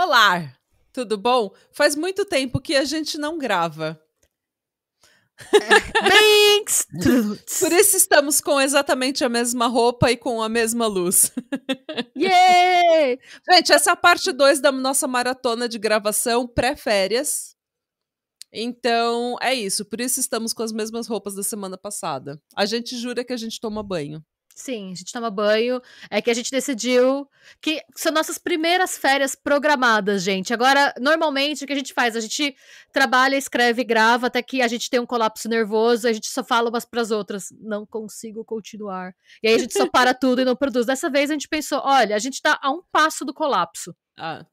Olá, tudo bom? Faz muito tempo que a gente não grava. Por isso estamos com exatamente a mesma roupa e com a mesma luz. Yay! Gente, essa é a parte 2 da nossa maratona de gravação pré-férias. Então, é isso. Por isso estamos com as mesmas roupas da semana passada. A gente jura que a gente toma banho. Sim, a gente toma banho. É que a gente decidiu que são nossas primeiras férias programadas, gente. Agora, normalmente, o que a gente faz? A gente trabalha, escreve, grava, até que a gente tem um colapso nervoso, a gente só fala umas pras outras. Não consigo continuar. E aí a gente só para tudo e não produz. Dessa vez a gente pensou: olha, a gente tá a um passo do colapso. Ah.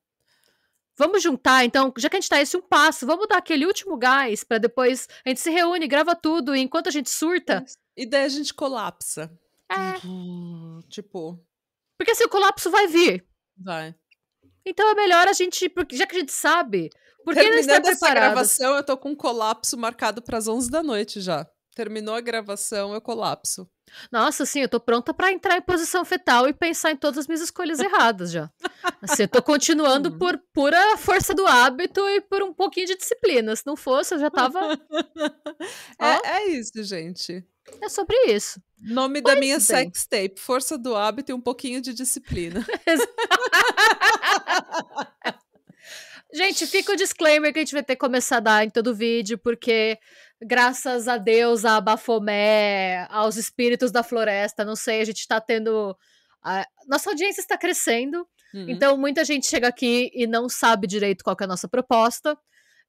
Vamos juntar, então, já que a gente tá esse um passo, vamos dar aquele último gás para depois a gente se reúne, grava tudo, e enquanto a gente surta. E daí a gente colapsa. É. Tipo, tipo. Porque assim, o colapso vai vir. Vai. Então é melhor a gente, porque já que a gente sabe, porque Terminando não está preparado. gravação, eu tô com um colapso marcado para as 11 da noite já. Terminou a gravação, eu colapso. Nossa, sim, eu tô pronta para entrar em posição fetal e pensar em todas as minhas escolhas erradas já. Assim, eu tô continuando por pura força do hábito e por um pouquinho de disciplina. Se não fosse, eu já tava. é, é isso, gente. É sobre isso. Nome pois da minha bem. sex tape: Força do hábito e um pouquinho de disciplina. gente, fica o disclaimer que a gente vai ter que começar a dar em todo vídeo, porque graças a Deus, a Bafomé, aos espíritos da floresta, não sei, a gente está tendo. A... Nossa audiência está crescendo. Uhum. Então, muita gente chega aqui e não sabe direito qual é a nossa proposta.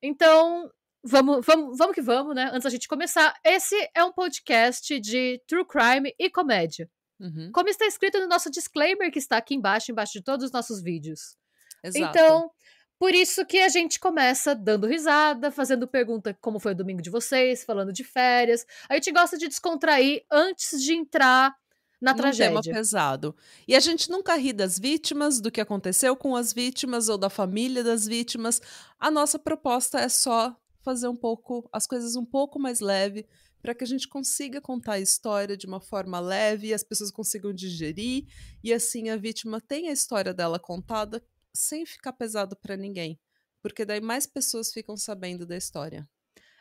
Então, Vamos, vamos, vamos que vamos, né? Antes da gente começar, esse é um podcast de true crime e comédia. Uhum. Como está escrito no nosso disclaimer que está aqui embaixo, embaixo de todos os nossos vídeos. Exato. Então, por isso que a gente começa dando risada, fazendo pergunta como foi o domingo de vocês, falando de férias. A gente gosta de descontrair antes de entrar na Num tragédia. tema pesado. E a gente nunca ri das vítimas, do que aconteceu com as vítimas ou da família das vítimas. A nossa proposta é só fazer um pouco as coisas um pouco mais leve para que a gente consiga contar a história de uma forma leve e as pessoas consigam digerir e assim a vítima tem a história dela contada sem ficar pesado para ninguém, porque daí mais pessoas ficam sabendo da história.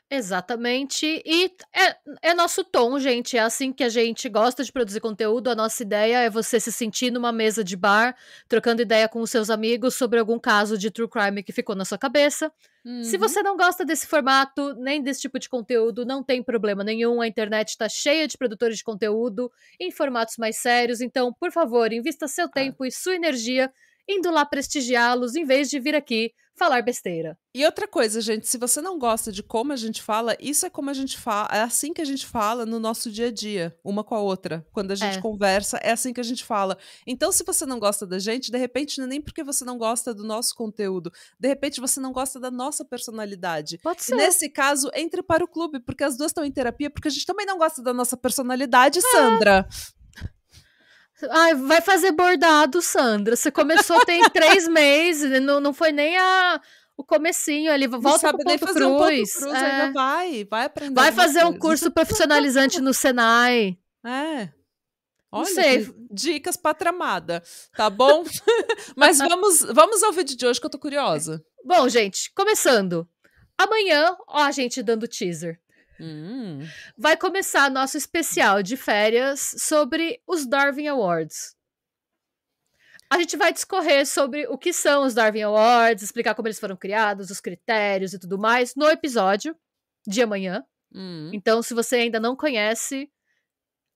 Exatamente. E é, é, nosso tom, gente. É assim que a gente gosta de produzir conteúdo. A nossa ideia é você se sentir numa mesa de bar, trocando ideia com os seus amigos sobre algum caso de true crime que ficou na sua cabeça. Uhum. Se você não gosta desse formato, nem desse tipo de conteúdo, não tem problema nenhum. A internet está cheia de produtores de conteúdo em formatos mais sérios. Então, por favor, invista seu tempo ah. e sua energia indo lá prestigiá-los em vez de vir aqui falar besteira. E outra coisa, gente, se você não gosta de como a gente fala, isso é como a gente fala, é assim que a gente fala no nosso dia a dia, uma com a outra. Quando a gente é. conversa, é assim que a gente fala. Então, se você não gosta da gente, de repente não é nem porque você não gosta do nosso conteúdo, de repente você não gosta da nossa personalidade. Pode ser. E nesse caso, entre para o clube, porque as duas estão em terapia, porque a gente também não gosta da nossa personalidade, é. Sandra. Ai, vai fazer bordado, Sandra. Você começou tem três meses, né, não, não foi nem a, o comecinho ali, volta não sabe, pro ponto fazer cruz. Um ponto cruz é. ainda vai, vai aprender. Vai fazer coisa. um curso profissionalizante no Senai. É. Olha, não sei. dicas pra tramada, tá bom? Mas vamos, vamos ao vídeo de hoje que eu tô curiosa. Bom, gente, começando. Amanhã, ó a gente dando teaser. Hum. Vai começar nosso especial de férias sobre os Darwin Awards. A gente vai discorrer sobre o que são os Darwin Awards, explicar como eles foram criados, os critérios e tudo mais no episódio de amanhã. Hum. Então, se você ainda não conhece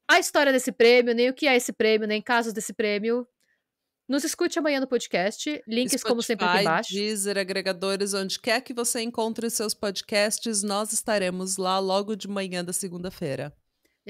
a história desse prêmio, nem o que é esse prêmio, nem casos desse prêmio, nos escute amanhã no podcast. Links, Spotify, como sempre, aqui embaixo. Deezer, agregadores, onde quer que você encontre os seus podcasts, nós estaremos lá logo de manhã da segunda-feira.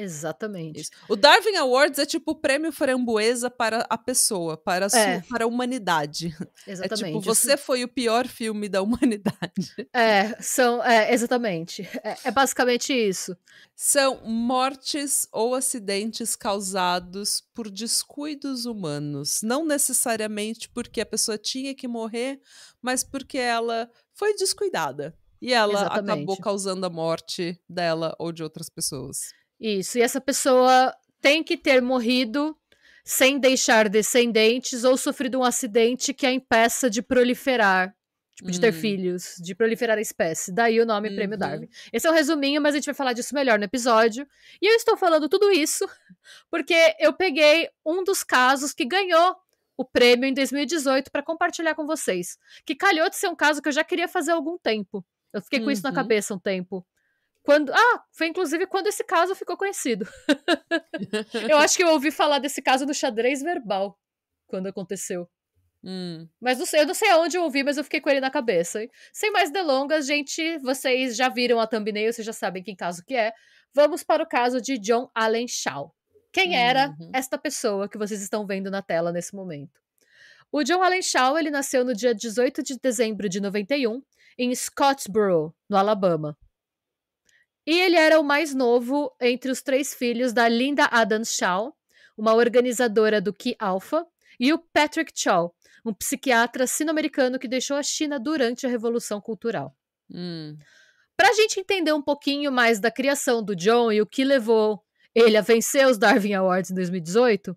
Exatamente. Isso. O Darwin Awards é tipo o prêmio framboesa para a pessoa, para a, sua, é. para a humanidade. Exatamente. É tipo, você Isso... foi o pior filme da humanidade. É, são, é, exatamente. É, é basicamente isso. São mortes ou acidentes causados por descuidos humanos. Não necessariamente porque a pessoa tinha que morrer, mas porque ela foi descuidada. E ela Exatamente. acabou causando a morte dela ou de outras pessoas. Isso. E essa pessoa tem que ter morrido sem deixar descendentes ou sofrido um acidente que a impeça de proliferar. Tipo, de hum. ter filhos, de proliferar a espécie. Daí o nome uhum. Prêmio Darwin. Esse é um resuminho, mas a gente vai falar disso melhor no episódio. E eu estou falando tudo isso porque eu peguei um dos casos que ganhou o prêmio em 2018 para compartilhar com vocês. Que calhou de ser um caso que eu já queria fazer há algum tempo. Eu fiquei com uhum. isso na uhum. cabeça um tempo. Quando, ah, foi inclusive quando esse caso ficou conhecido. eu acho que eu ouvi falar desse caso do xadrez verbal, quando aconteceu. Hum. Mas não sei, eu não sei aonde eu ouvi, mas eu fiquei com ele na cabeça. Hein? Sem mais delongas, gente, vocês já viram a thumbnail, vocês já sabem que caso que é. Vamos para o caso de John Allen Shaw. Quem era uhum. esta pessoa que vocês estão vendo na tela nesse momento? O John Allen Shaw, ele nasceu no dia 18 de dezembro de 91 em Scottsboro, no Alabama. E ele era o mais novo entre os três filhos da Linda Adams Shaw, uma organizadora do Ki Alpha, e o Patrick Chow, um psiquiatra sino-americano que deixou a China durante a Revolução Cultural. Hum. Para a gente entender um pouquinho mais da criação do John e o que levou ele a vencer os Darwin Awards em 2018,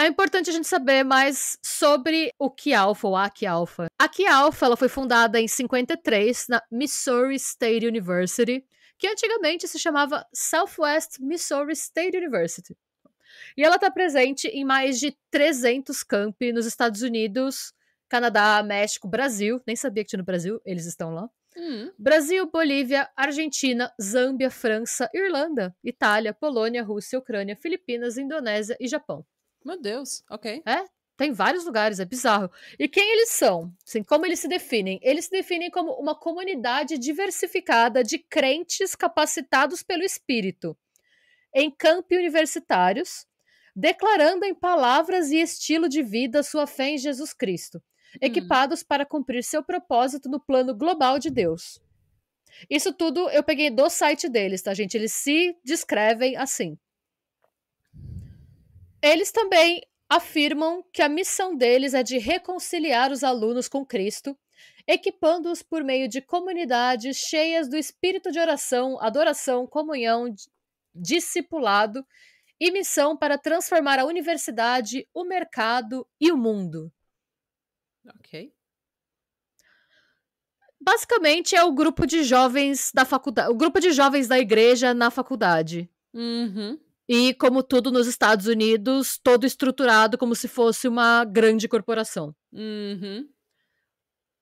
é importante a gente saber mais sobre o Ki Alpha ou a Ki Alpha. A Ki Alpha ela foi fundada em 53 na Missouri State University que antigamente se chamava Southwest Missouri State University. E ela está presente em mais de 300 campi nos Estados Unidos, Canadá, México, Brasil. Nem sabia que tinha no Brasil, eles estão lá. Hum. Brasil, Bolívia, Argentina, Zâmbia, França, Irlanda, Itália, Polônia, Rússia, Ucrânia, Filipinas, Indonésia e Japão. Meu Deus, ok. É? em vários lugares, é bizarro. E quem eles são? Assim, como eles se definem? Eles se definem como uma comunidade diversificada de crentes capacitados pelo Espírito, em campi universitários, declarando em palavras e estilo de vida sua fé em Jesus Cristo, hum. equipados para cumprir seu propósito no plano global de Deus. Isso tudo eu peguei do site deles, tá, gente? Eles se descrevem assim. Eles também afirmam que a missão deles é de reconciliar os alunos com Cristo, equipando-os por meio de comunidades cheias do espírito de oração, adoração, comunhão, discipulado e missão para transformar a universidade, o mercado e o mundo. Ok. Basicamente é o grupo de jovens da faculdade, o grupo de jovens da igreja na faculdade. Uhum. E, como tudo nos Estados Unidos, todo estruturado como se fosse uma grande corporação. Uhum.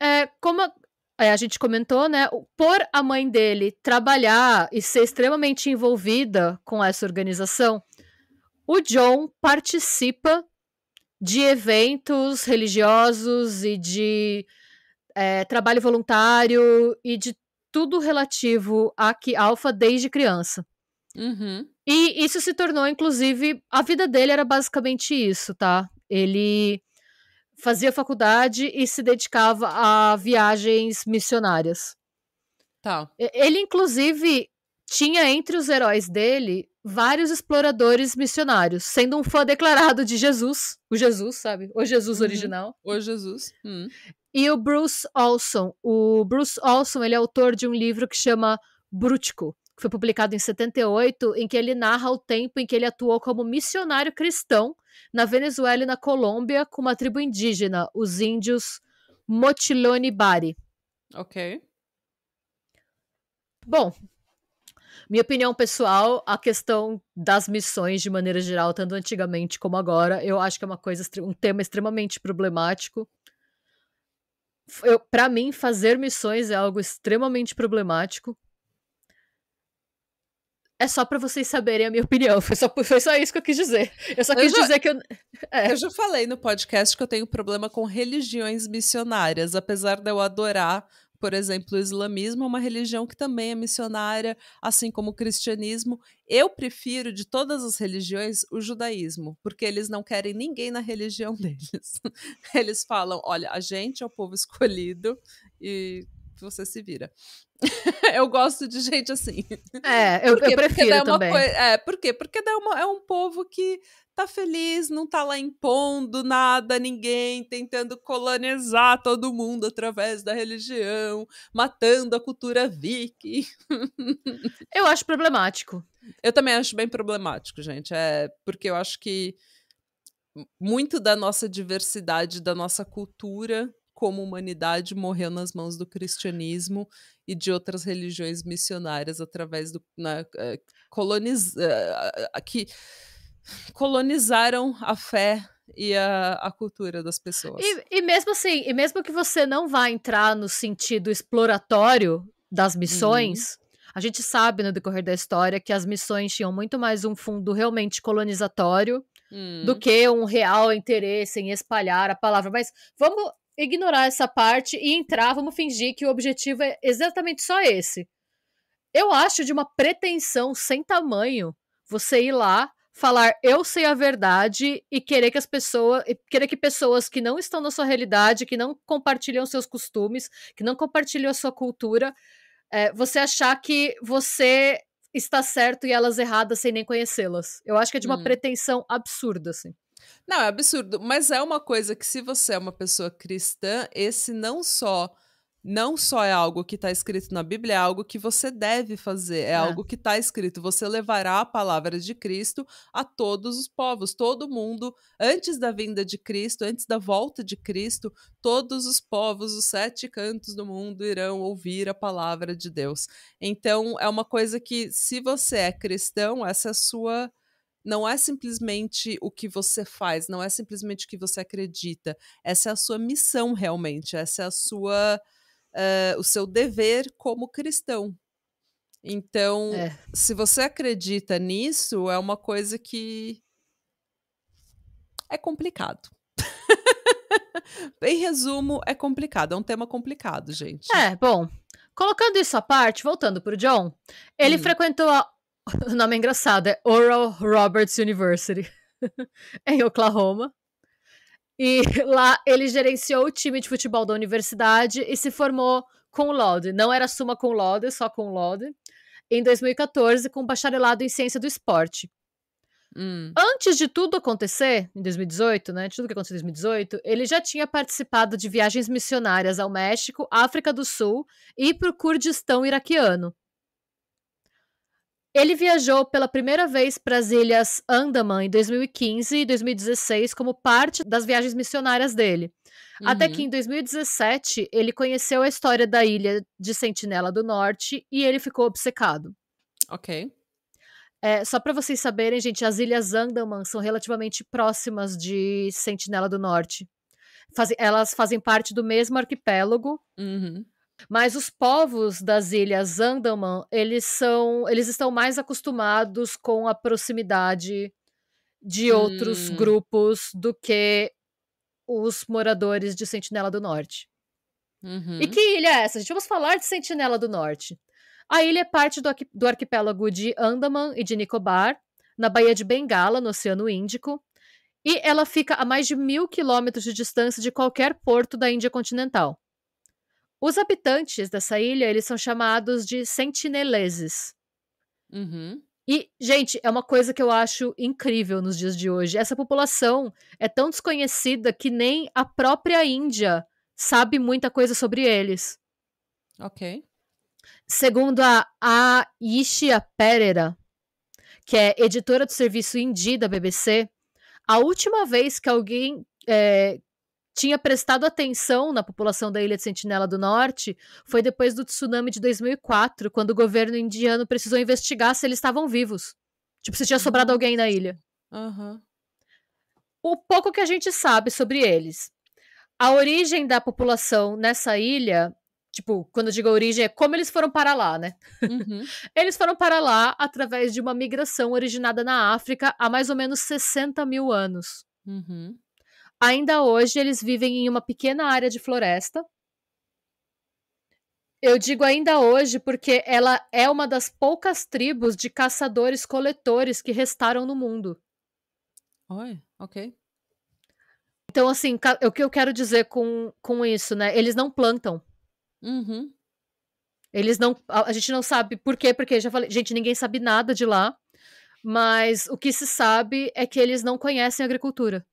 É, como a, é, a gente comentou, né? Por a mãe dele trabalhar e ser extremamente envolvida com essa organização, o John participa de eventos religiosos e de é, trabalho voluntário e de tudo relativo a que Alpha desde criança. Uhum. E isso se tornou, inclusive, a vida dele era basicamente isso, tá? Ele fazia faculdade e se dedicava a viagens missionárias. Tá. Ele, inclusive, tinha entre os heróis dele vários exploradores missionários, sendo um fã declarado de Jesus, o Jesus, sabe? O Jesus uhum. original. O Jesus. Uhum. E o Bruce Olson. O Bruce Olson, ele é autor de um livro que chama Brútico, que foi publicado em 78, em que ele narra o tempo em que ele atuou como missionário cristão na Venezuela e na Colômbia com uma tribo indígena, os índios Motilone Bari. Ok. Bom, minha opinião pessoal, a questão das missões de maneira geral, tanto antigamente como agora, eu acho que é uma coisa um tema extremamente problemático. Para mim, fazer missões é algo extremamente problemático. É só para vocês saberem a minha opinião. Foi só, foi só isso que eu quis dizer. Eu só quis já, dizer que eu. É. Eu já falei no podcast que eu tenho problema com religiões missionárias. Apesar de eu adorar, por exemplo, o islamismo é uma religião que também é missionária, assim como o cristianismo. Eu prefiro, de todas as religiões, o judaísmo, porque eles não querem ninguém na religião deles. Eles falam: olha, a gente é o povo escolhido e você se vira. eu gosto de gente assim. É, eu, eu prefiro é também. é, por quê? Porque dá é uma, é um povo que tá feliz, não tá lá impondo nada a ninguém, tentando colonizar todo mundo através da religião, matando a cultura viking. eu acho problemático. Eu também acho bem problemático, gente. É porque eu acho que muito da nossa diversidade, da nossa cultura, como humanidade morreu nas mãos do cristianismo e de outras religiões missionárias através do na, né, eh, coloniz, eh, que colonizaram a fé e a, a, cultura das pessoas. E, e, mesmo assim, e mesmo que você não vá entrar no sentido exploratório das uhum. missões, uhum. a gente sabe no decorrer da história que as missões tinham muito mais um fundo realmente colonizatório uhum. do hum. que um real interesse em espalhar a palavra. Mas vamos ignorar essa parte e entrar, vamos fingir que o objetivo é exatamente só esse. Eu acho de uma pretensão sem tamanho você ir lá, falar eu sei a verdade e querer que as pessoas, querer que pessoas que não estão na sua realidade, que não compartilham seus costumes, que não compartilham a sua cultura, é, você achar que você está certo e elas erradas sem nem conhecê-las. Eu acho que é de uma hum. pretensão absurda, assim. Não, é absurdo. Mas é uma coisa que, se você é uma pessoa cristã, esse não só não só é algo que está escrito na Bíblia, é algo que você deve fazer, é, é. algo que está escrito. Você levará a palavra de Cristo a todos os povos, todo mundo, antes da vinda de Cristo, antes da volta de Cristo, todos os povos, os sete cantos do mundo irão ouvir a palavra de Deus. Então, é uma coisa que, se você é cristão, essa é a sua não é simplesmente o que você faz, não é simplesmente o que você acredita. Essa é a sua missão realmente, essa é a sua uh, o seu dever como cristão. Então, é. se você acredita nisso, é uma coisa que é complicado. em resumo, é complicado, é um tema complicado, gente. É, bom, colocando isso à parte, voltando para o John, ele hum. frequentou a O nome é engraçado, é Oral Roberts University, em Oklahoma. E lá ele gerenciou o time de futebol da universidade e se formou com o laude. Não era suma com laude, só com laude. Em 2014, com bacharelado em ciência do esporte. Hum. Antes de tudo acontecer, em 2018, né? Tudo que aconteceu em 2018, ele já tinha participado de viagens missionárias ao México, África do Sul e para o Kurdistão iraquiano. Ele viajou pela primeira vez para as ilhas Andaman em 2015 e 2016 como parte das viagens missionárias dele. Uhum. Até que uhum. em 2017 ele conheceu a história da ilha de Sentinela do Norte e ele ficou obcecado. Ok. É, só para vocês saberem, gente, as ilhas Andaman são relativamente próximas de Sentinela do Norte. Faz, elas fazem parte do mesmo arquipélago. Uhum. Mas os povos das ilhas Andaman, eles são, eles estão mais acostumados com a proximidade de outros hum. grupos do que os moradores de Sentinela do Norte. Uhum. E que ilha é essa? A gente vamos falar de Sentinela do Norte. A ilha é parte do, arqui do arquipélago de Andaman e de Nicobar, na Baía de Bengala, no Oceano Índico, e ela fica a mais de mil quilômetros de distância de qualquer porto da Índia continental. Os habitantes dessa ilha, eles são chamados de sentineleses. Uhum. E, gente, é uma coisa que eu acho incrível nos dias de hoje. Essa população é tão desconhecida que nem a própria Índia sabe muita coisa sobre eles. Ok. Segundo a Aishia Pereira, que é editora do serviço Indi da BBC, a última vez que alguém é, tinha prestado atenção na população da Ilha de Sentinela do Norte foi depois do tsunami de 2004, quando o governo indiano precisou investigar se eles estavam vivos. Tipo, se tinha sobrado alguém na ilha. Uhum. O pouco que a gente sabe sobre eles. A origem da população nessa ilha, tipo, quando eu digo origem, é como eles foram para lá, né? Uhum. eles foram para lá através de uma migração originada na África há mais ou menos 60 mil anos. Uhum. Ainda hoje eles vivem em uma pequena área de floresta. Eu digo ainda hoje porque ela é uma das poucas tribos de caçadores-coletores que restaram no mundo. Oi, ok. Então, assim, o que eu quero dizer com, com isso, né? Eles não plantam. Uhum. Eles não. A, gente não sabe por quê, porque já falei. Gente, ninguém sabe nada de lá. Mas o que se sabe é que eles não conhecem agricultura.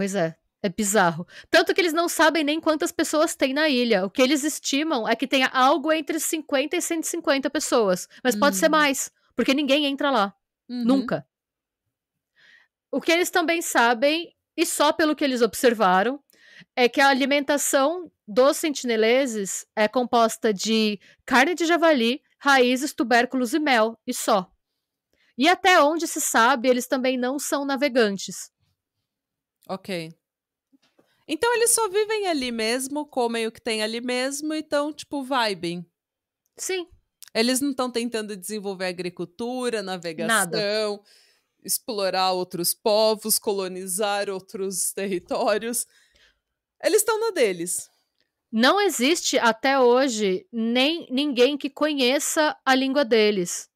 Pois é. É bizarro. Tanto que eles não sabem nem quantas pessoas tem na ilha. O que eles estimam é que tenha algo entre 50 e 150 pessoas. Mas uhum. pode ser hum. mais, porque ninguém entra lá. Uhum. Nunca. O que eles também sabem, e só pelo que eles observaram, é que a alimentação dos sentineleses é composta de carne de javali, raízes, tubérculos e mel, e só. E até onde se sabe, eles também não são navegantes. Ok. Então eles só vivem ali mesmo, comem o que tem ali mesmo e estão, tipo, vibem. Sim. Eles não estão tentando desenvolver agricultura, navegação, Nada. explorar outros povos, colonizar outros territórios. Eles estão na deles. Não existe até hoje nem ninguém que conheça a língua deles.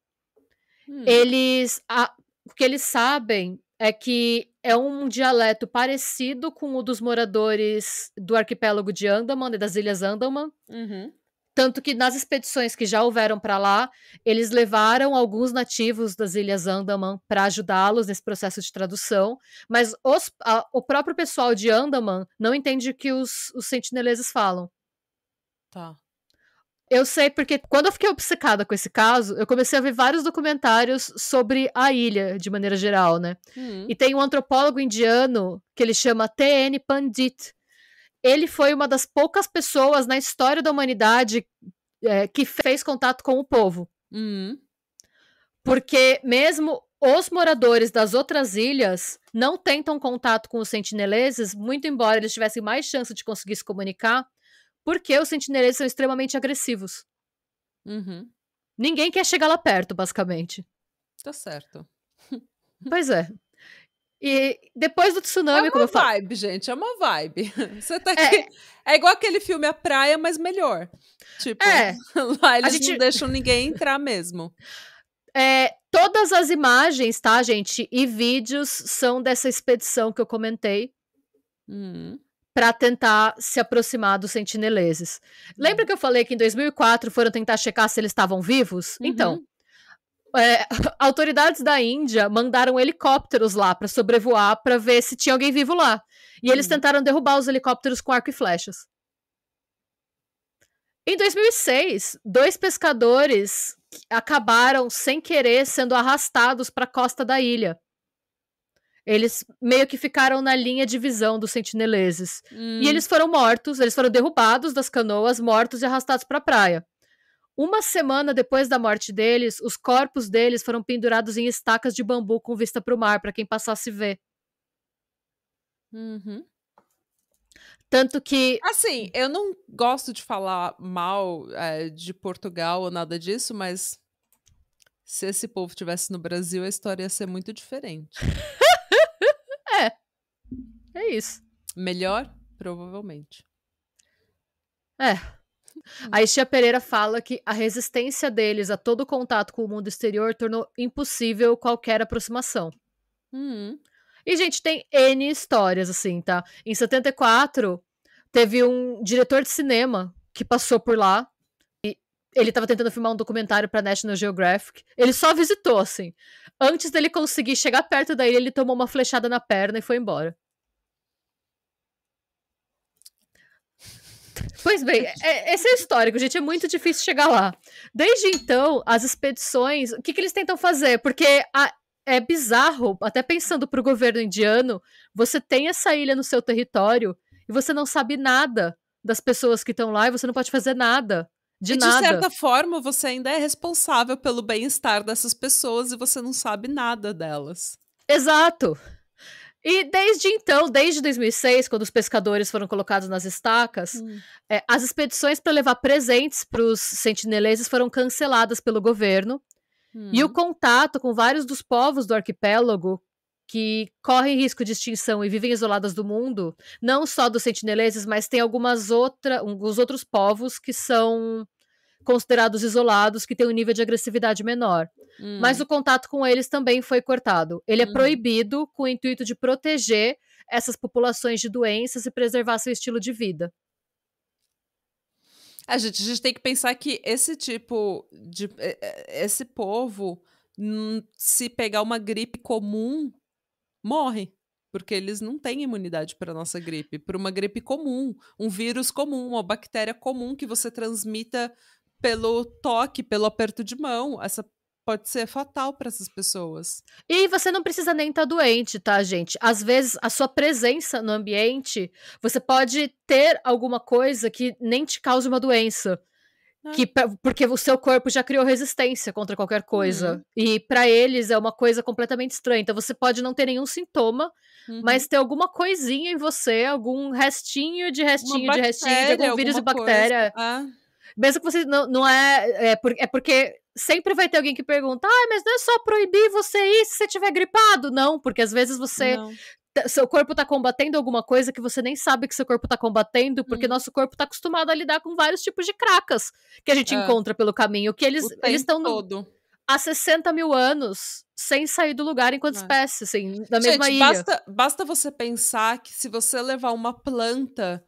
Hum. Eles. A, o que eles sabem é que é um dialeto parecido com o dos moradores do arquipélago de Andaman e né, das ilhas Andaman. Uhum. Tanto que nas expedições que já houveram para lá, eles levaram alguns nativos das Ilhas Andaman para ajudá-los nesse processo de tradução. Mas os, a, o próprio pessoal de Andaman não entende o que os, os falam. Tá. Eu sei porque quando eu fiquei obcecada com esse caso, eu comecei a ver vários documentários sobre a ilha, de maneira geral, né? Uhum. E tem um antropólogo indiano que ele chama T.N. Pandit. Ele foi uma das poucas pessoas na história da humanidade é, que fez contato com o povo. Uhum. Porque mesmo os moradores das outras ilhas não tentam contato com os sentineleses, muito embora eles tivessem mais chance de conseguir se comunicar, porque os sentinelês são extremamente agressivos. Uhum. Ninguém quer chegar lá perto, basicamente. Tá certo. Pois é. E depois do tsunami, é como eu falo... É uma vibe, gente, é uma vibe. Você tá é. aqui... É, é igual aquele filme A Praia, mas melhor. Tipo, é. lá eles gente... não deixam ninguém entrar mesmo. É, todas as imagens, tá, gente, e vídeos são dessa expedição que eu comentei. Hum para tentar se aproximar dos sentineleses. Lembra uhum. que eu falei que em 2004 foram tentar checar se eles estavam vivos? Uhum. Então, é, autoridades da Índia mandaram helicópteros lá para sobrevoar para ver se tinha alguém vivo lá. E eles uhum. tentaram derrubar os helicópteros com arco e flechas. Em 2006, dois pescadores acabaram sem querer sendo arrastados para a costa da ilha eles meio que ficaram na linha de visão dos sentineleses. Hum. E eles foram mortos, eles foram derrubados das canoas, mortos e arrastados para a praia. Uma semana depois da morte deles, os corpos deles foram pendurados em estacas de bambu com vista para o mar, para quem passasse ver. Uhum. Tanto que. Assim, eu não gosto de falar mal é, de Portugal ou nada disso, mas se esse povo tivesse no Brasil, a história ia ser muito diferente. É isso. Melhor? Provavelmente. É. A Istia Pereira fala que a resistência deles a todo contato com o mundo exterior tornou impossível qualquer aproximação. Hum. E, gente, tem N histórias, assim, tá? Em 74, teve um diretor de cinema que passou por lá. E ele tava tentando filmar um documentário pra National Geographic. Ele só visitou, assim. Antes dele conseguir chegar perto da ilha, ele tomou uma flechada na perna e foi embora. Pois bem, é, esse é o histórico, gente. É muito difícil chegar lá. Desde então, as expedições. O que, que eles tentam fazer? Porque a, é bizarro, até pensando para o governo indiano, você tem essa ilha no seu território e você não sabe nada das pessoas que estão lá e você não pode fazer nada. De, e, nada. de certa forma, você ainda é responsável pelo bem-estar dessas pessoas e você não sabe nada delas. Exato. E desde então, desde 2006, quando os pescadores foram colocados nas estacas, hum. é, as expedições para levar presentes para os sentineleses foram canceladas pelo governo. Hum. E o contato com vários dos povos do arquipélago que correm risco de extinção e vivem isoladas do mundo, não só dos sentineleses, mas tem algumas outras, alguns outros povos que são considerados isolados, que têm um nível de agressividade menor. Hum. Mas o contato com eles também foi cortado. Ele é uhum. proibido com o intuito de proteger essas populações de doenças e preservar seu estilo de vida. A é, gente, a gente tem que pensar que esse tipo de. É, é, esse povo, hum, se pegar uma gripe comum, morre porque eles não têm imunidade para nossa gripe, para uma gripe comum, um vírus comum, uma bactéria comum que você transmita pelo toque, pelo aperto de mão. Essa pode ser fatal para essas pessoas. E você não precisa nem estar tá doente, tá, gente? Às vezes, a sua presença no ambiente, você pode ter alguma coisa que nem te cause uma doença. Ah. Que, porque o seu corpo já criou resistência contra qualquer coisa. Uhum. E para eles é uma coisa completamente estranha. Então você pode não ter nenhum sintoma, uhum. mas ter alguma coisinha em você, algum restinho de restinho de restinho de algum vírus e bactéria. Coisa. Ah mesmo que você não, não é. É, por, é porque sempre vai ter alguém que pergunta: ah, mas não é só proibir você ir se você tiver gripado. Não, porque às vezes você. Não. Tá, seu corpo tá combatendo alguma coisa que você nem sabe que seu corpo tá combatendo, porque hum. nosso corpo tá acostumado a lidar com vários tipos de cracas que a gente é. encontra pelo caminho, que eles estão todo há 60 mil anos sem sair do lugar enquanto é. espécie, assim, da Gente, mesma ilha. Basta, basta você pensar que se você levar uma planta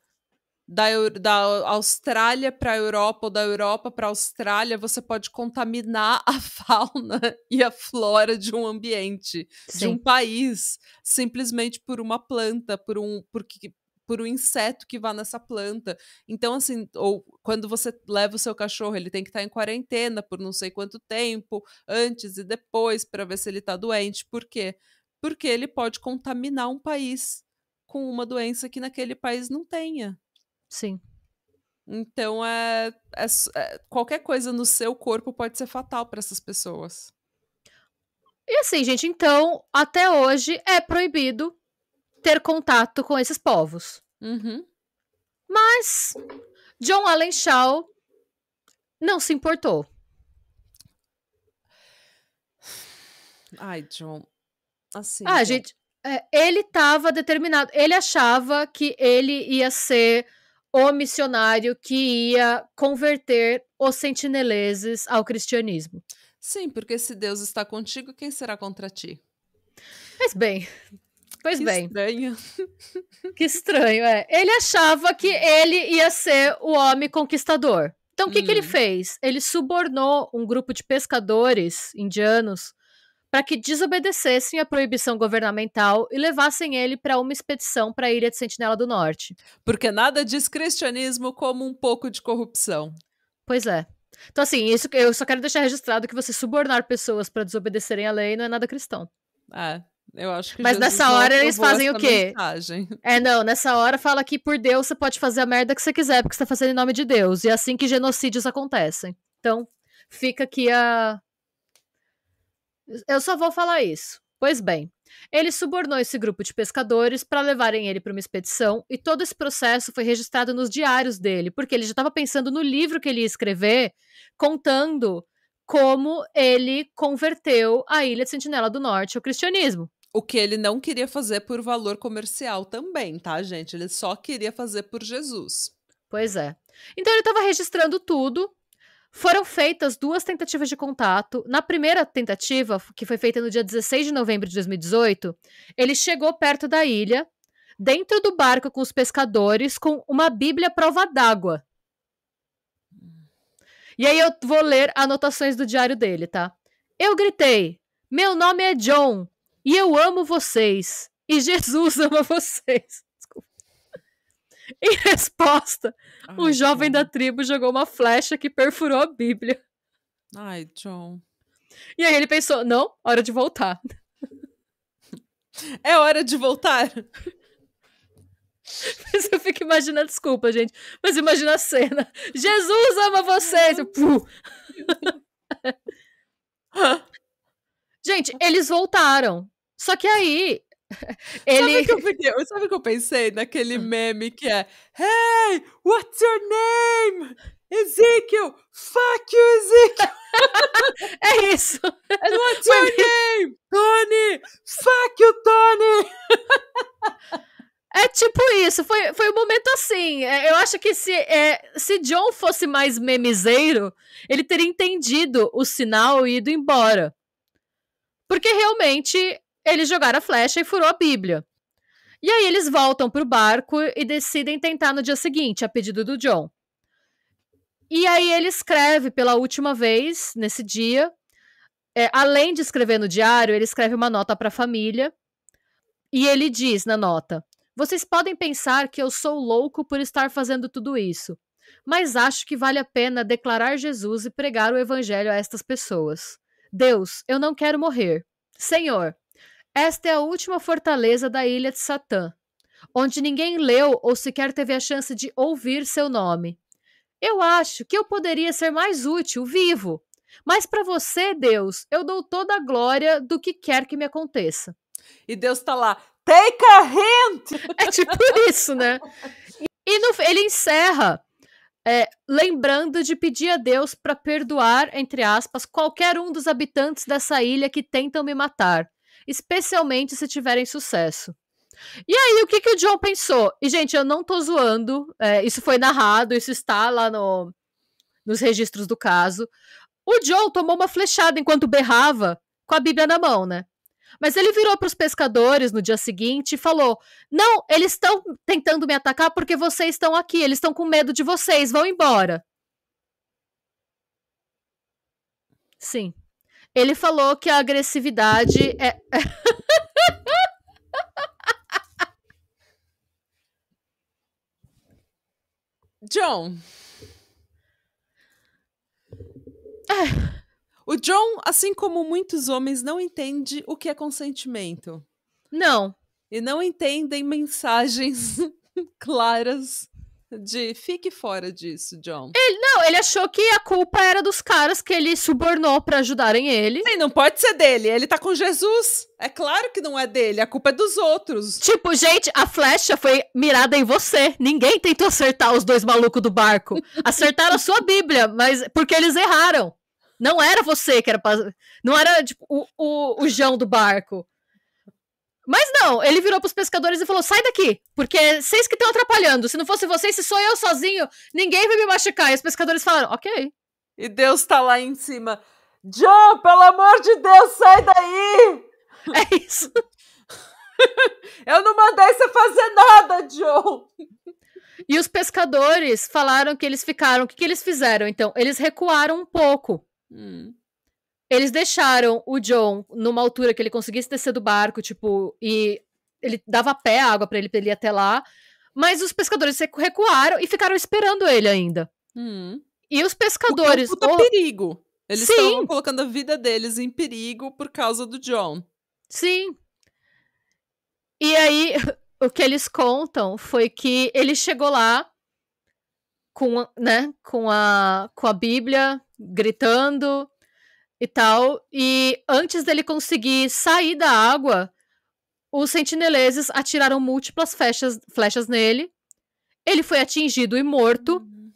da, da Austrália para a Europa ou da Europa para a Austrália, você pode contaminar a fauna e a flora de um ambiente, Sim. de um país, simplesmente por uma planta, por um porque por um inseto que vá nessa planta. Então, assim, ou quando você leva o seu cachorro, ele tem que estar tá em quarentena por não sei quanto tempo, antes e depois, para ver se ele está doente. Por quê? Porque ele pode contaminar um país com uma doença que naquele país não tenha. Sim. Então, é, é, é, qualquer coisa no seu corpo pode ser fatal para essas pessoas. E assim, gente, então, até hoje é proibido ter contato com esses povos. Uhum. Mas John Allen Shaw não se importou. Ai, John. Assim. Ah, gente, é, ele estava determinado. Ele achava que ele ia ser o missionário que ia converter os sentineleses ao cristianismo. Sim, porque se Deus está contigo, quem será contra ti? Mas bem, Pois que bem. Estranho. Que estranho, é. Ele achava que ele ia ser o homem conquistador. Então, o que, hum. que ele uhum. fez? Ele subornou um grupo de pescadores indianos para que desobedecessem à proibição governamental e levassem ele para uma expedição para a Ilha de Sentinela do Norte. Porque nada diz cristianismo como um pouco de corrupção. Pois é. Então, assim, isso eu só quero deixar registrado que você subornar pessoas para desobedecerem à lei não é nada cristão. É, eu acho que. Mas Jesus nessa hora eles fazem o quê? Mensagem. É, não, nessa hora fala que por Deus você pode fazer a merda que você quiser, porque você tá fazendo em nome de Deus. E é assim que genocídios acontecem. Então, fica aqui a, eu só vou falar isso. Pois bem, ele subornou esse grupo de pescadores para levarem ele para uma expedição e todo esse processo foi registrado nos diários dele, porque ele já estava pensando no livro que ele ia escrever, contando como ele converteu a Ilha de Sentinela do Norte ao cristianismo. O que ele não queria fazer por valor comercial também, tá, gente? Ele só queria fazer por Jesus. Pois é. Então ele estava registrando tudo foram feitas duas tentativas de contato. Na primeira tentativa, que foi feita no dia 16 de novembro de 2018, ele chegou perto da ilha, dentro do barco com os pescadores, com uma Bíblia prova d'água. E aí eu vou ler anotações do diário dele, tá? Eu gritei: Meu nome é John e eu amo vocês. E Jesus ama vocês. Em resposta, Ai, um jovem John. da tribo jogou uma flecha que perfurou a Bíblia. Ai, John. E aí ele pensou: não, hora de voltar. É hora de voltar. Mas eu fico imaginando, desculpa, gente, mas imagina a cena. Jesus ama vocês! gente, eles voltaram. Só que aí Ele... Sabe o que eu, fiquei, sabe o que eu pensei naquele hum. meme que é Hey, what's your name? Ezekiel! Fuck you, Ezekiel! é isso! And what's your name? Tony! Fuck you, Tony! É tipo isso, foi, foi um momento assim. É, eu acho que se, é, se John fosse mais memizeiro, ele teria entendido o sinal e ido embora. Porque realmente eles jogaram a flecha e furou a Bíblia. E aí eles voltam pro barco e decidem tentar no dia seguinte, a pedido do John. E aí ele escreve pela última vez nesse dia. É, além de escrever no diário, ele escreve uma nota para a família. E ele diz na nota: Vocês podem pensar que eu sou louco por estar fazendo tudo isso, mas acho que vale a pena declarar Jesus e pregar o evangelho a estas pessoas. Deus, eu não quero morrer. Senhor, esta é a última fortaleza da ilha de Satã, onde ninguém leu ou sequer teve a chance de ouvir seu nome. Eu acho que eu poderia ser mais útil vivo, mas para você, Deus, eu dou toda a glória do que quer que me aconteça. E Deus está lá, take a hint! É tipo isso, né? E no, ele encerra é, lembrando de pedir a Deus para perdoar, entre aspas, qualquer um dos habitantes dessa ilha que tentam me matar especialmente se tiverem sucesso. E aí, o que, que o John pensou? E, gente, eu não tô zoando, é, isso foi narrado, isso está lá no, nos registros do caso. O John tomou uma flechada enquanto berrava com a Bíblia na mão, né? Mas ele virou para os pescadores no dia seguinte e falou: Não, eles estão tentando me atacar porque vocês estão aqui, eles estão com medo de vocês, vão embora. Sim. Ele falou que a agressividade é. John. O John, assim como muitos homens, não entende o que é consentimento. Não. E não entendem mensagens claras de fique fora disso, John. Ele, não, ele achou que a culpa era dos caras que ele subornou para ajudarem ele. Sim, não pode ser dele. Ele tá com Jesus. É claro que não é dele, a culpa é dos outros. Tipo, gente, a flecha foi mirada em você. Ninguém tentou acertar os dois malucos do barco. Acertaram a sua Bíblia, mas porque eles erraram. Não era você que era. Pra... Não era tipo, o, o, o João do barco. Mas não, ele virou pros pescadores e falou: sai daqui, porque é vocês que estão atrapalhando. Se não fosse vocês, se sou eu sozinho, ninguém vai me machucar. E os pescadores falaram: ok. E Deus tá lá em cima. John, pelo amor de Deus, sai daí! É isso. eu não mandei você fazer nada, John! E os pescadores falaram que eles ficaram. O que, que eles fizeram? Então, eles recuaram um pouco. Hum. Eles deixaram o John numa altura que ele conseguisse descer do barco, tipo, e ele dava pé à água para ele, ele ir até lá. Mas os pescadores recuaram e ficaram esperando ele ainda. Hum. E os pescadores. Porque é um puta oh... perigo. Eles estavam colocando a vida deles em perigo por causa do John. Sim. E aí, o que eles contam foi que ele chegou lá com, né, com, a, com a Bíblia, gritando, e tal. E antes dele conseguir sair da água, os sentineleses atiraram múltiplas flechas, flechas nele. Ele foi atingido e morto. Uhum.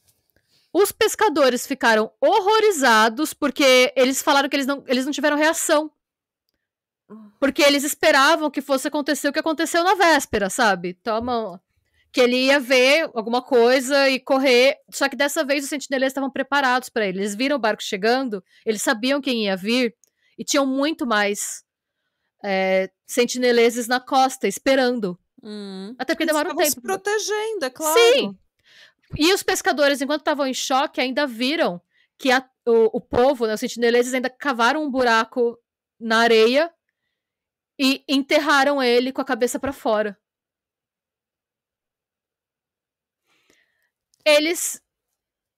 Os pescadores ficaram horrorizados porque eles falaram que eles não, eles não tiveram reação. Uhum. Porque eles esperavam que fosse acontecer o que aconteceu na véspera, sabe? Tomam que ele ia ver alguma coisa e correr. Só que dessa vez os sentinelas estavam preparados para ele. Eles viram o barco chegando, eles sabiam quem ia vir e tinham muito mais é, sentineleses na costa esperando. Hum. Até porque eles demora um tempo. se protegendo, é claro. Sim. E os pescadores, enquanto estavam em choque, ainda viram que a, o, o, povo, né, os sentineleses, ainda cavaram um buraco na areia e enterraram ele com a cabeça para fora. Eles.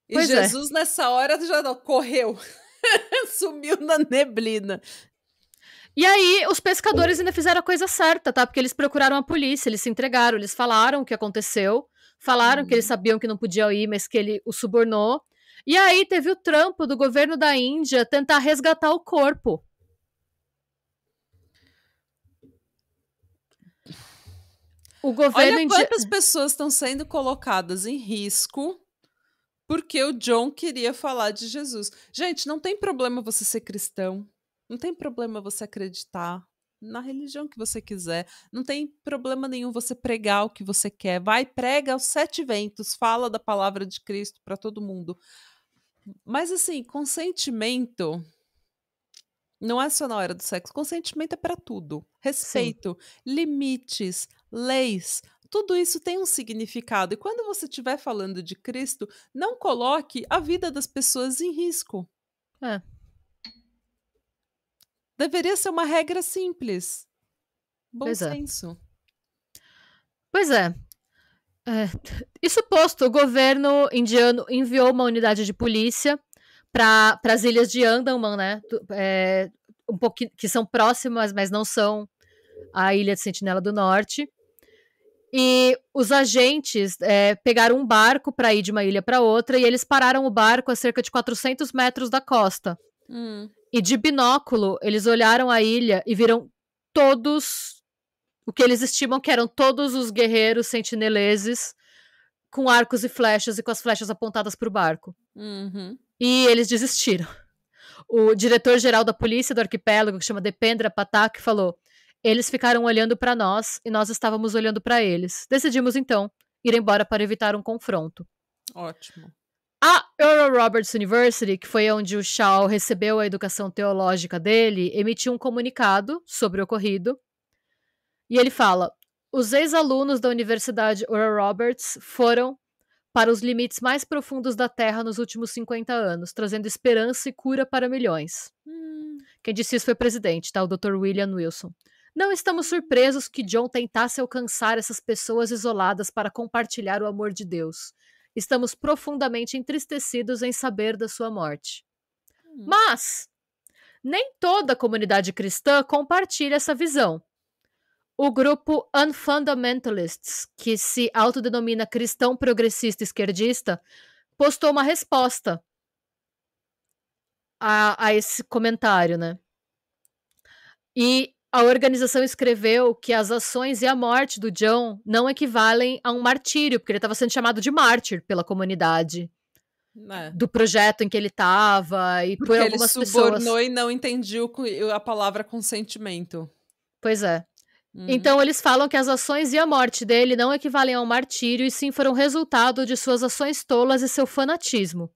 E pois é. Jesus, é. nessa hora, já correu. Sumiu na neblina. E aí, os pescadores ainda fizeram a coisa certa, tá? Porque eles procuraram a polícia, eles se entregaram, eles falaram o que aconteceu, falaram que eles uhum. sabiam que não podia ir, mas que ele o subornou. E aí teve o trampo do governo da Índia tentar resgatar o corpo. O governo Olha quantas indi... pessoas estão sendo colocadas em risco porque o John queria falar de Jesus. Gente, não tem problema você ser cristão. Não tem problema você acreditar na religião que você quiser. Não tem problema nenhum você pregar o que você quer. Vai, prega aos sete ventos, fala da palavra de Cristo para todo mundo. Mas assim, consentimento não é só na hora do sexo. Consentimento é para tudo. Respeito, Sim. limites, leis. Tudo isso tem um significado. E quando você estiver falando de Cristo, não coloque a vida das pessoas em risco. É. Deveria ser uma regra simples. Bom pois é. senso. É. Pois é. é. Isso posto, o governo indiano enviou uma unidade de polícia para as ilhas de Andaman, né? É, um pouquinho, que são próximas, mas não são a Ilha de Sentinela do Norte. E os agentes é, pegaram um barco para ir de uma ilha para outra e eles pararam o barco a cerca de 400 metros da costa. Hum. E de binóculo, eles olharam a ilha e viram todos o que eles estimam que eram todos os guerreiros sentineleses com arcos e flechas e com as flechas apontadas para o barco. Uhum. E eles desistiram. O diretor-geral da polícia do arquipélago, que chama Dependra Patak, falou: eles ficaram olhando para nós e nós estávamos olhando para eles. Decidimos então ir embora para evitar um confronto. Ótimo. A Earl Roberts University, que foi onde o Shaw recebeu a educação teológica dele, emitiu um comunicado sobre o ocorrido. E ele fala: os ex-alunos da Universidade Oral Roberts foram para os limites mais profundos da Terra nos últimos 50 anos, trazendo esperança e cura para milhões. Hum. Quem disse isso foi o presidente, tá? O Dr. William Wilson. Não estamos surpresos que John tentasse alcançar essas pessoas isoladas para compartilhar o amor de Deus. Estamos profundamente entristecidos em saber da sua morte. Hum. Mas nem toda a comunidade cristã compartilha essa visão. O grupo Unfundamentalists, que se autodenomina cristão progressista esquerdista, postou uma resposta a, a esse comentário, né? E a organização escreveu que as ações e a morte do John não equivalem a um martírio, porque ele estava sendo chamado de mártir pela comunidade. É. Do projeto em que ele estava e porque por algumas pessoas. Ele subornou pessoas. e não entendiu a palavra consentimento. Pois é. Uhum. Então eles falam que as ações e a morte dele não equivalem a um martírio e sim foram resultado de suas ações tolas e seu fanatismo.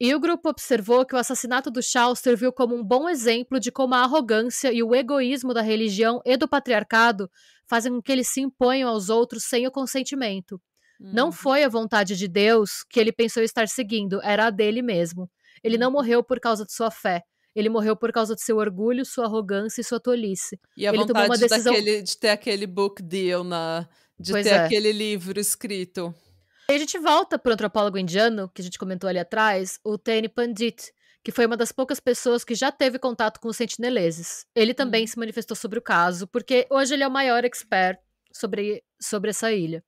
E o grupo observou que o assassinato do Charles serviu como um bom exemplo de como a arrogância e o egoísmo da religião e do patriarcado fazem com que eles se imponham aos outros sem o consentimento. Uhum. Não foi a vontade de Deus que ele pensou estar seguindo, era a dele mesmo. Ele não uhum. morreu por causa de sua fé. Ele morreu por causa do seu orgulho, sua arrogância e sua tolice. E a ele vontade tomou uma decisão... daquele, de ter aquele book deal, na, de pois ter é. aquele livro escrito. E a gente volta para o antropólogo indiano, que a gente comentou ali atrás, o Tane Pandit, que foi uma das poucas pessoas que já teve contato com os sentineleses. Ele também hum. se manifestou sobre o caso, porque hoje ele é o maior expert sobre, sobre essa ilha.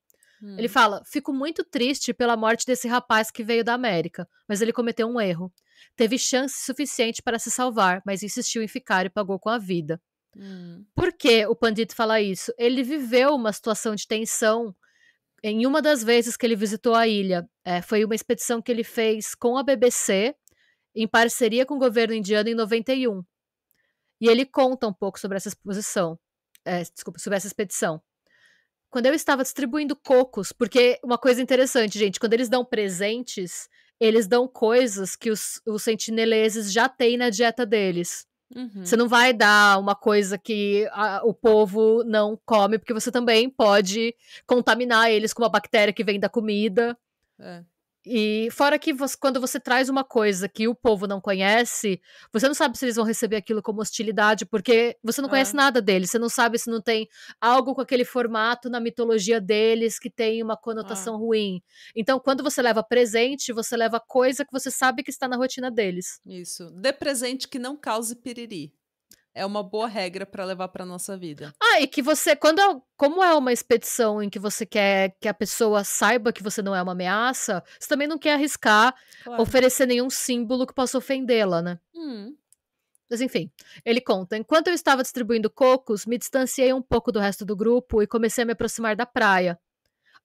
Ele hum. fala: Fico muito triste pela morte desse rapaz que veio da América, mas ele cometeu um erro. Teve chance suficiente para se salvar, mas insistiu em ficar e pagou com a vida. Hum. Por que o Pandito fala isso? Ele viveu uma situação de tensão em uma das vezes que ele visitou a ilha, é, foi uma expedição que ele fez com a BBC, em parceria com o governo indiano em 91. E ele conta um pouco sobre essa exposição, é, desculpa, sobre essa expedição. Quando eu estava distribuindo cocos, porque uma coisa interessante, gente, quando eles dão presentes, eles dão coisas que os, os sentineleses já têm na dieta deles. Uhum. Você não vai dar uma coisa que a, o povo não come, porque você também pode contaminar eles com uma bactéria que vem da comida. É. E fora que você, quando você traz uma coisa que o povo não conhece, você não sabe se eles vão receber aquilo como hostilidade, porque você não conhece é. nada deles, você não sabe se não tem algo com aquele formato na mitologia deles que tem uma é. conotação é. ruim. Então, quando você leva presente, você leva coisa que você sabe que está na rotina deles. Isso. Dê presente que não cause piriri é uma boa regra para levar para nossa vida. Ah, e que você, quando é, como é uma expedição em que você quer que a pessoa saiba que você não é uma ameaça, você também não quer arriscar claro. oferecer nenhum símbolo que possa ofendê-la, né? Hum. Mas enfim, ele conta: enquanto eu estava distribuindo cocos, me distanciei um pouco do resto do grupo e comecei a me aproximar da praia.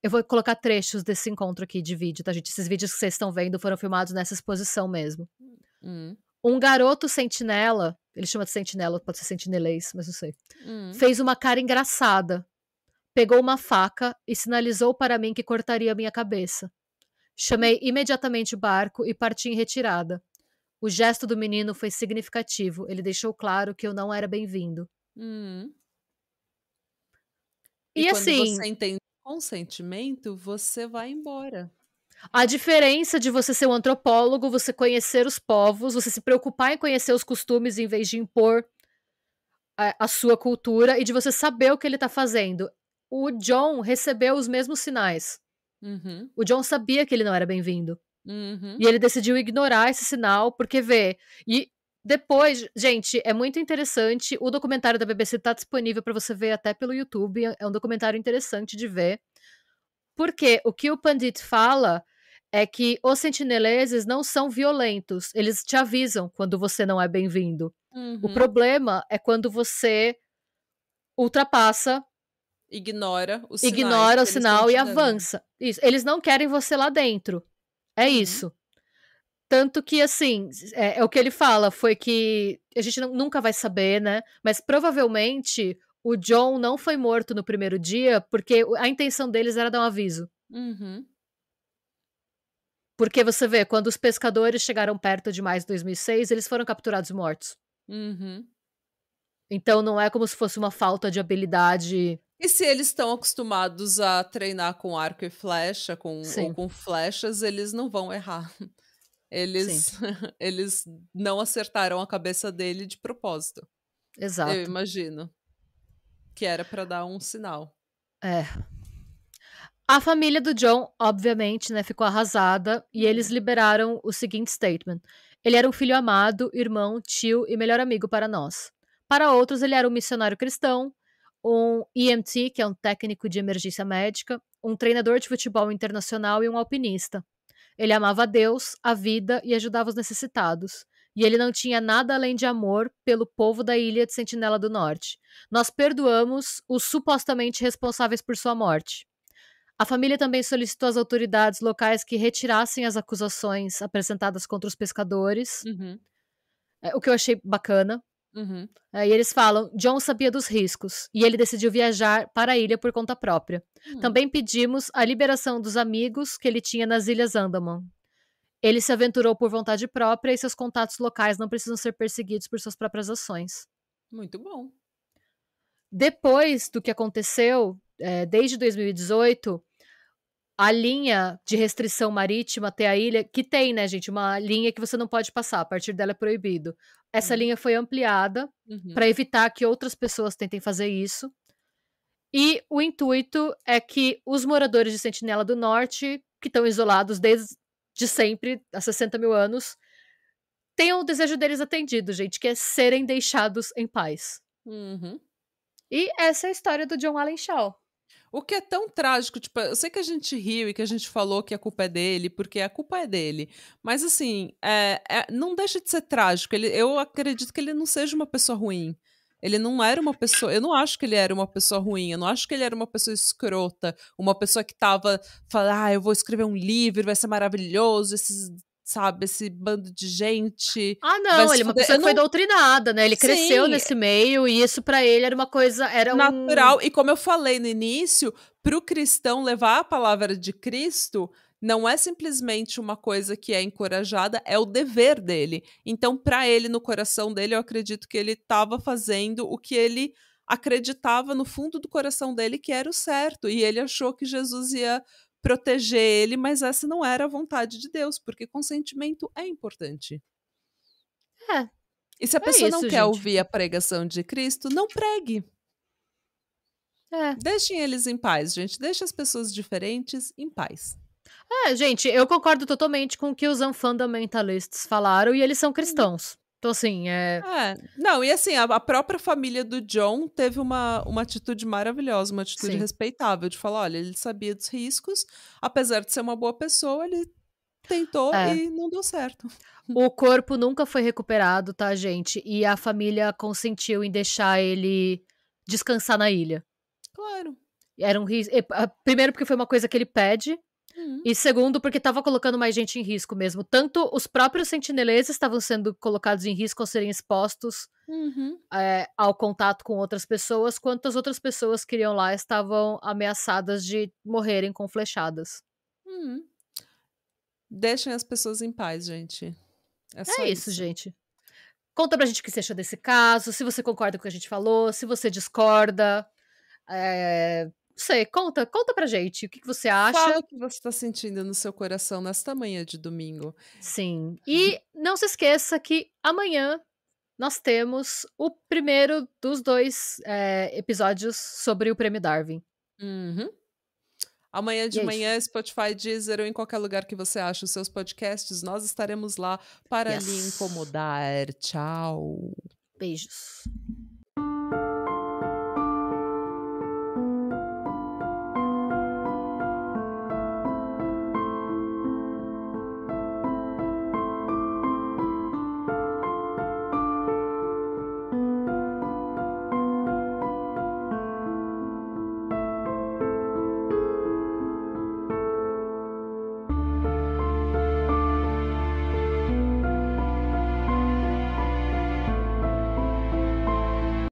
Eu vou colocar trechos desse encontro aqui de vídeo, tá, gente? Esses vídeos que vocês estão vendo foram filmados nessa exposição mesmo. Hum. Um garoto sentinela ele chama de sentinela, pode ser sentinelês, mas não sei. Hum. Fez uma cara engraçada. Pegou uma faca e sinalizou para mim que cortaria minha cabeça. Chamei imediatamente o barco e parti em retirada. O gesto do menino foi significativo. Ele deixou claro que eu não era bem-vindo. Hum. E, e quando assim. Você entende consentimento, você vai embora. A diferença de você ser um antropólogo, você conhecer os povos, você se preocupar em conhecer os costumes em vez de impor a, a sua cultura e de você saber o que ele está fazendo. O John recebeu os mesmos sinais. Uhum. O John sabia que ele não era bem-vindo. Uhum. E ele decidiu ignorar esse sinal porque vê. E depois, gente, é muito interessante. O documentário da BBC está disponível para você ver até pelo YouTube. É um documentário interessante de ver porque o que o Pandit fala é que os sentineleses não são violentos. Eles te avisam quando você não é bem-vindo. Uhum. O problema é quando você ultrapassa. Ignora o sinal. Ignora o sinal e avança. Isso. Eles não querem você lá dentro. É uhum. isso. Tanto que, assim, é, é, o que ele fala, foi que a gente nunca vai saber, né? Mas provavelmente o John não foi morto no primeiro dia porque a intenção deles era dar um aviso. Uhum. Porque você vê, quando os pescadores chegaram perto de mais 2006, eles foram capturados mortos. Uhum. Então não é como se fosse uma falta de habilidade. E se eles estão acostumados a treinar com arco e flecha, com, ou com flechas, eles não vão errar. Eles, eles não acertaram a cabeça dele de propósito. Exato. Eu imagino. Que era para dar um sinal. É. A família do John, obviamente, né, ficou arrasada e eles uhum. liberaram o seguinte statement: Ele era um filho amado, irmão, tio e melhor amigo para nós. Para outros, ele era um missionário cristão, um EMT, que é um técnico de emergência médica, um treinador de futebol internacional e um alpinista. Ele amava a Deus, a vida e ajudava os necessitados e ele não tinha nada além de amor pelo povo da ilha de Sentinela do Norte. Nós perdoamos os supostamente responsáveis por sua morte. A família também solicitou às autoridades locais que retirassem as acusações apresentadas contra os pescadores, uhum. É, o que eu achei bacana. Uhum. É, e eles falam: John sabia dos riscos e ele decidiu viajar para a ilha por conta própria. Uhum. Também pedimos a liberação dos amigos que ele tinha nas Ilhas Andaman. Ele se aventurou por vontade própria e seus contatos locais não precisam ser perseguidos por suas próprias ações. Muito bom. Depois do que aconteceu, é, desde 2018, a linha de restrição marítima até a ilha, que tem, né, gente, uma linha que você não pode passar, a partir dela é proibido. Essa uhum. linha foi ampliada uhum. para evitar que outras pessoas tentem fazer isso. E o intuito é que os moradores de Sentinela do Norte, que estão isolados desde de sempre, há 60 mil anos, tenham o desejo deles atendido, gente, que é serem deixados em paz. Uhum. E essa é a história do John Allen Shaw. O que é tão trágico, tipo, eu sei que a gente riu e que a gente falou que a culpa é dele, porque a culpa é dele. Mas assim, é, é, não deixa de ser trágico. Ele, eu acredito que ele não seja uma pessoa ruim. Ele não era uma pessoa. Eu não acho que ele era uma pessoa ruim. Eu não acho que ele era uma pessoa escrota. Uma pessoa que tava falando, ah, eu vou escrever um livro, vai ser maravilhoso. Esses, sabe, esse bando de gente. Ah, não. Ele é uma pessoa eu que não... foi doutrinada, né? Ele Sim. cresceu nesse meio e isso para ele era uma coisa. Era Natural. Um... E como eu falei no início, pro cristão levar a palavra de Cristo não é simplesmente uma coisa que é encorajada, é o dever dele. Então, para ele, no coração dele, eu acredito que ele estava fazendo o que ele acreditava no fundo do coração dele que era o certo. E ele achou que Jesus ia proteger ele, mas essa não era a vontade de Deus, porque consentimento é importante. É. E se a é pessoa isso, não quer gente. ouvir a pregação de Cristo, não pregue. É. Deixem eles em paz, gente. Deixe as pessoas diferentes em paz. É, gente, eu concordo totalmente com o que os unfundamentalists falaram e eles são uhum. cristãos. Então, assim, é... é. Não, e assim, a, a, própria família do John teve uma, uma atitude maravilhosa, uma atitude Sim. respeitável, de falar: olha, ele sabia dos riscos, apesar de ser uma boa pessoa, ele tentou é. e não deu certo. O corpo nunca foi recuperado, tá, gente? E a família consentiu em deixar ele descansar na ilha. Claro. Era um risco. Ah, primeiro, porque foi uma coisa que ele pede, Uhum. E segundo, porque estava colocando mais gente em risco mesmo. Tanto os próprios sentineleses estavam sendo colocados em risco ao serem expostos uhum. é, ao contato com outras pessoas, quanto as outras pessoas que iriam lá estavam ameaçadas de morrerem com flechadas. Uhum. Deixem as pessoas em paz, gente. É, é isso, isso, gente. Conta pra gente o que você achou desse caso, se você concorda com o que a gente falou, se você discorda. É, sei, conta, conta pra gente. O que, que você acha? Fala o que você tá sentindo no seu coração nesta manhã de domingo. Sim. Hum. E não se esqueça que amanhã nós temos o primeiro dos dois é, episódios sobre o prêmio Darwin. Uhum. Amanhã de é manhã, Spotify, Deezer ou em qualquer lugar que você acha os seus podcasts, nós estaremos lá para yes. lhe incomodar. Tchau. Beijos.